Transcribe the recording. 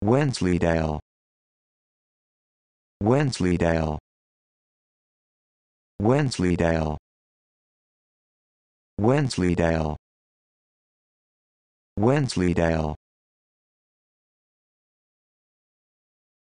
Wensleydale Wensleydale Wensleydale Wensleydale Wensleydale